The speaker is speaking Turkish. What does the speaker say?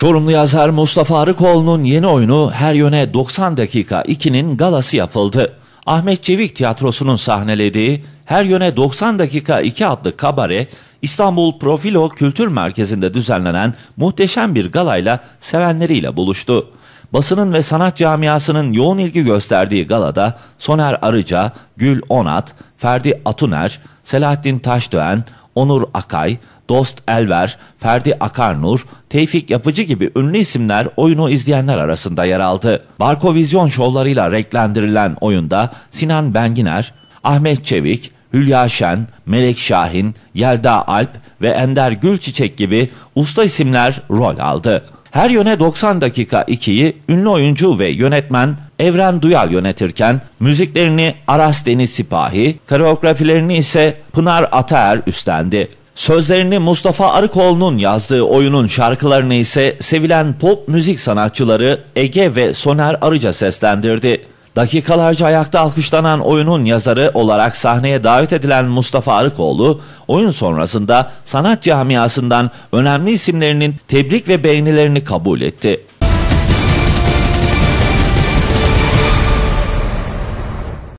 Çorumlu yazar Mustafa Arıkoğlu'nun yeni oyunu Her Yöne 90 Dakika 2'nin galası yapıldı. Ahmet Çevik Tiyatrosu'nun sahnelediği Her Yöne 90 Dakika 2 adlı kabare İstanbul Profilo Kültür Merkezi'nde düzenlenen muhteşem bir galayla sevenleriyle buluştu. Basının ve sanat camiasının yoğun ilgi gösterdiği galada Soner Arıca, Gül Onat, Ferdi Atuner, Selahattin Taşdöğen, Onur Akay, Dost Elver, Ferdi Akarnur, Tevfik Yapıcı gibi ünlü isimler oyunu izleyenler arasında yer aldı. Barkovizyon şovlarıyla renklendirilen oyunda Sinan Benginer, Ahmet Çevik, Hülya Şen, Melek Şahin, Yelda Alp ve Ender Gülçiçek gibi usta isimler rol aldı. Her yöne 90 dakika 2'yi ünlü oyuncu ve yönetmen Evren Duyal yönetirken müziklerini Aras Deniz Sipahi, koreografilerini ise Pınar Ataer üstlendi. Sözlerini Mustafa Arıkoğlu'nun yazdığı oyunun şarkılarını ise sevilen pop müzik sanatçıları Ege ve Soner Arıca seslendirdi. Dakikalarca ayakta alkışlanan oyunun yazarı olarak sahneye davet edilen Mustafa Arıkoğlu, oyun sonrasında sanat camiasından önemli isimlerinin tebrik ve beğenilerini kabul etti.